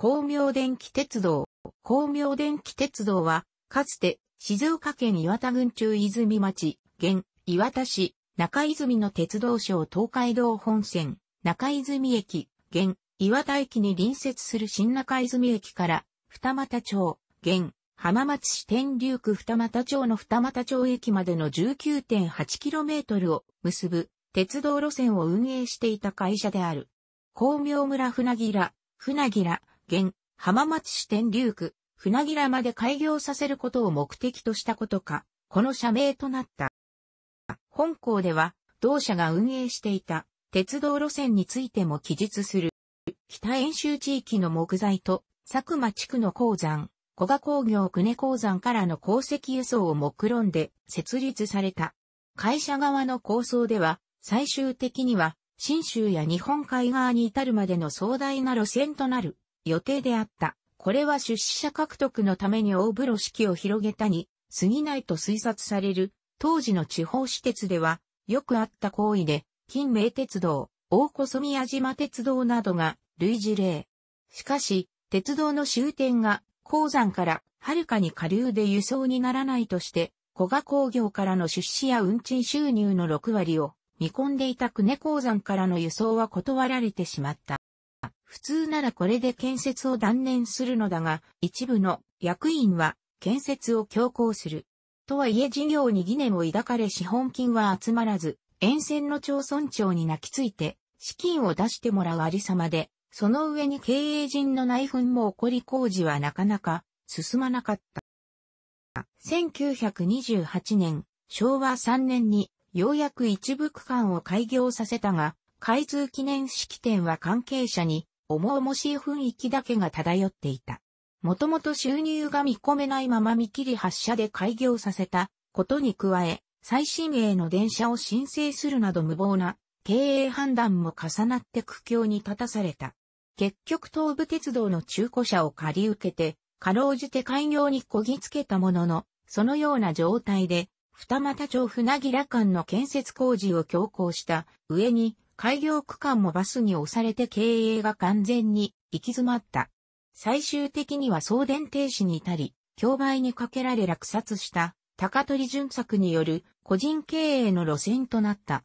光明電気鉄道。光明電気鉄道は、かつて、静岡県岩田郡中泉町、現、岩田市、中泉の鉄道省東海道本線、中泉駅、現、岩田駅に隣接する新中泉駅から、二俣町、現、浜松市天竜区二俣町の二俣町駅までの 19.8km を結ぶ鉄道路線を運営していた会社である。光明村船木ら、船木ら、現、浜松市天竜区、船木らまで開業させることを目的としたことか、この社名となった。本校では、同社が運営していた鉄道路線についても記述する。北遠州地域の木材と、佐久間地区の鉱山、古賀工業久根鉱山からの鉱石輸送を目論んで設立された。会社側の構想では、最終的には、新州や日本海側に至るまでの壮大な路線となる予定であった。これは出資者獲得のために大風呂敷を広げたに過ぎないと推察される。当時の地方私鉄ではよくあった行為で、近名鉄道、大小宮島鉄道などが類似例。しかし、鉄道の終点が鉱山からはるかに下流で輸送にならないとして、古賀工業からの出資や運賃収入の6割を見込んでいた久根鉱山からの輸送は断られてしまった。普通ならこれで建設を断念するのだが、一部の役員は建設を強行する。とはいえ事業に疑念を抱かれ資本金は集まらず、沿線の町村長に泣きついて、資金を出してもらうありさまで、その上に経営陣の内紛も起こり工事はなかなか進まなかった。1928年、昭和3年にようやく一部区間を開業させたが、開通記念式典は関係者に重々しい雰囲気だけが漂っていた。もともと収入が見込めないまま見切り発車で開業させたことに加え、最新鋭の電車を申請するなど無謀な経営判断も重なって苦境に立たされた。結局東武鉄道の中古車を借り受けて、かろうじて開業にこぎつけたものの、そのような状態で、二股町船木ら間の建設工事を強行した上に、開業区間もバスに押されて経営が完全に行き詰まった。最終的には送電停止に至り、競売にかけられ落札した高取巡作による個人経営の路線となった。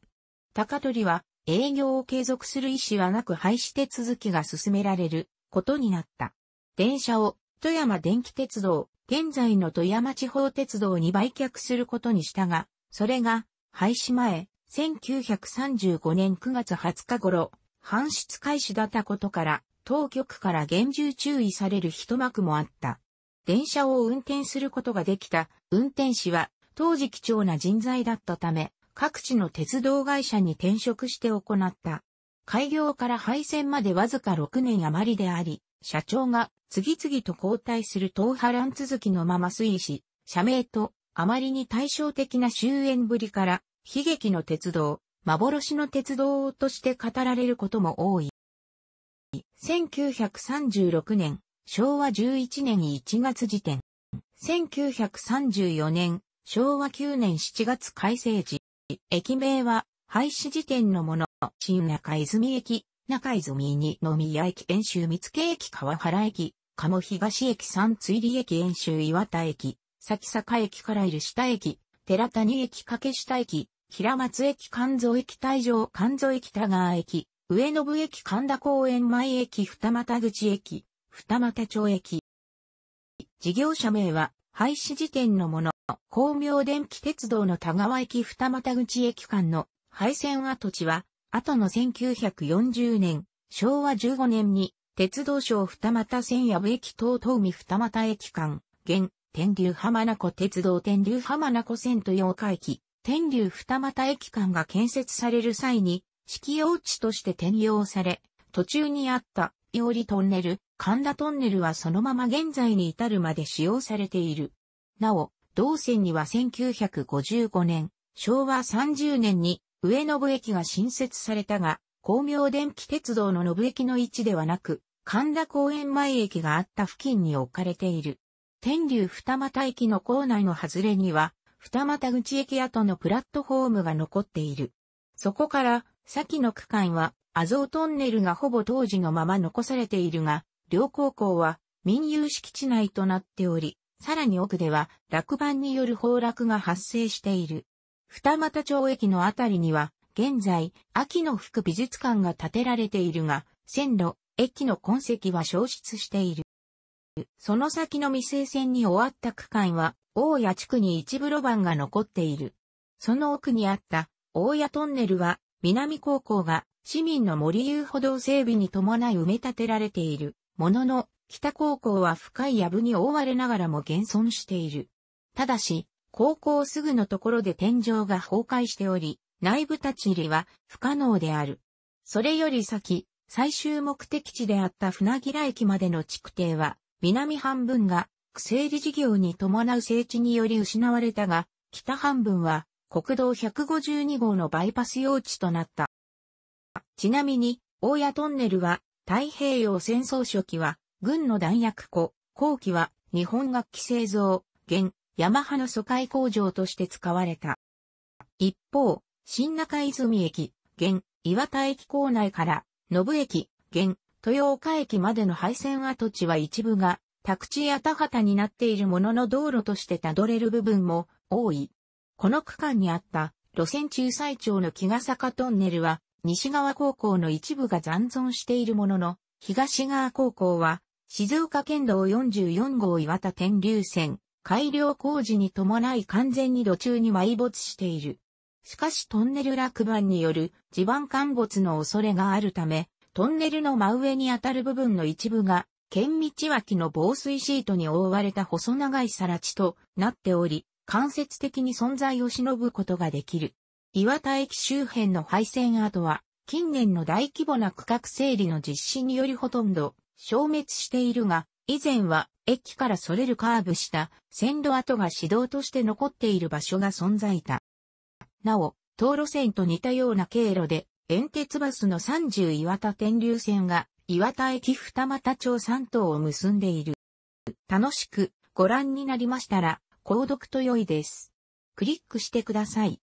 高取は営業を継続する意思はなく廃止手続きが進められることになった。電車を富山電気鉄道、現在の富山地方鉄道に売却することにしたが、それが廃止前、1935年9月20日頃、搬出開始だったことから、当局から厳重注意される一幕もあった。電車を運転することができた運転士は当時貴重な人材だったため、各地の鉄道会社に転職して行った。開業から廃線までわずか6年余りであり、社長が次々と交代する東波乱続きのまま推移し、社名とあまりに対照的な終焉ぶりから悲劇の鉄道、幻の鉄道として語られることも多い。1936年、昭和11年1月時点。1934年、昭和9年7月改正時。駅名は廃止時点のもの、新中泉駅、中泉に宮駅、遠州三木駅、川原駅、鴨東駅、三追里駅、遠州岩田駅、先坂駅からいる下駅、寺谷駅、掛下駅、平松駅関蔵駅大城関蔵駅田川駅、上信駅神田公園前駅二俣口駅、二俣町駅。事業者名は、廃止時点のもの、工業電気鉄道の田川駅二俣口駅間の廃線跡地は、後の1940年、昭和15年に、鉄道省二俣線矢部駅東東海二俣駅間、現、天竜浜名湖鉄道天竜浜名湖線と豊日駅、天竜二俣駅間が建設される際に、式用地として転用され、途中にあった、いおりトンネル、神田トンネルはそのまま現在に至るまで使用されている。なお、同線には1955年、昭和30年に上野駅が新設されたが、光明電気鉄道の野部駅の位置ではなく、神田公園前駅があった付近に置かれている。天竜二俣駅の構内の外れには、二股口駅跡のプラットフォームが残っている。そこから、先の区間は、アゾトンネルがほぼ当時のまま残されているが、両高校は民有敷地内となっており、さらに奥では落盤による崩落が発生している。二俣町駅のあたりには、現在、秋の福美術館が建てられているが、線路、駅の痕跡は消失している。その先の未成線に終わった区間は、大谷地区に一部路盤が残っている。その奥にあった大谷トンネルは、南高校が市民の森遊歩道整備に伴い埋め立てられている。ものの、北高校は深い藪に覆われながらも現存している。ただし、高校すぐのところで天井が崩壊しており、内部立ち入りは不可能である。それより先、最終目的地であった船平駅までの築堤は、南半分が区整理事業に伴う整地により失われたが、北半分は国道152号のバイパス用地となった。ちなみに、大谷トンネルは太平洋戦争初期は軍の弾薬庫、後期は日本楽器製造、現、ヤマハの疎開工場として使われた。一方、新中泉駅、現、岩田駅構内から、信駅、現、豊岡駅までの廃線跡地は一部が、宅地や田畑になっているものの道路としてたどれる部分も多い。この区間にあった路線中最長の木ヶ坂トンネルは西側高校の一部が残存しているものの東側高校は静岡県道44号岩田天竜線改良工事に伴い完全に路中に埋没している。しかしトンネル落盤による地盤陥没の恐れがあるため、トンネルの真上にあたる部分の一部が、県道脇の防水シートに覆われた細長いさら地となっており、間接的に存在を忍ぶことができる。岩田駅周辺の廃線跡は、近年の大規模な区画整理の実施によりほとんど消滅しているが、以前は駅からそれるカーブした線路跡が指導として残っている場所が存在いた。なお、道路線と似たような経路で煙鉄バスの30岩田天竜線が岩田駅二俣町三島を結んでいる。楽しくご覧になりましたら、購読と良いです。クリックしてください。